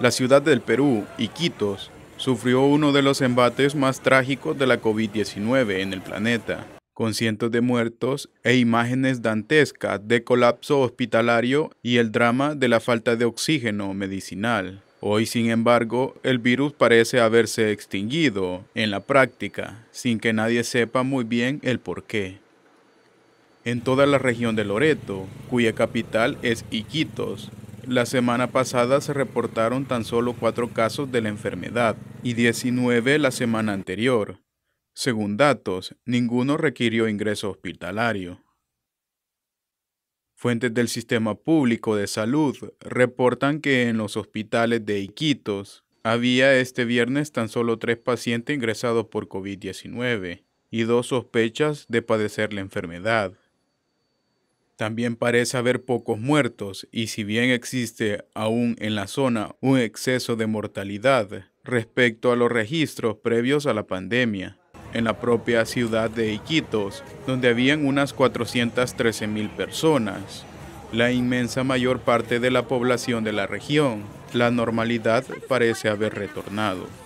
La ciudad del Perú, Iquitos, sufrió uno de los embates más trágicos de la COVID-19 en el planeta, con cientos de muertos e imágenes dantescas de colapso hospitalario y el drama de la falta de oxígeno medicinal. Hoy, sin embargo, el virus parece haberse extinguido en la práctica, sin que nadie sepa muy bien el por qué. En toda la región de Loreto, cuya capital es Iquitos, la semana pasada se reportaron tan solo cuatro casos de la enfermedad y 19 la semana anterior. Según datos, ninguno requirió ingreso hospitalario. Fuentes del sistema público de salud reportan que en los hospitales de Iquitos había este viernes tan solo tres pacientes ingresados por COVID-19 y dos sospechas de padecer la enfermedad. También parece haber pocos muertos y si bien existe aún en la zona un exceso de mortalidad respecto a los registros previos a la pandemia, en la propia ciudad de Iquitos, donde habían unas 413 mil personas, la inmensa mayor parte de la población de la región, la normalidad parece haber retornado.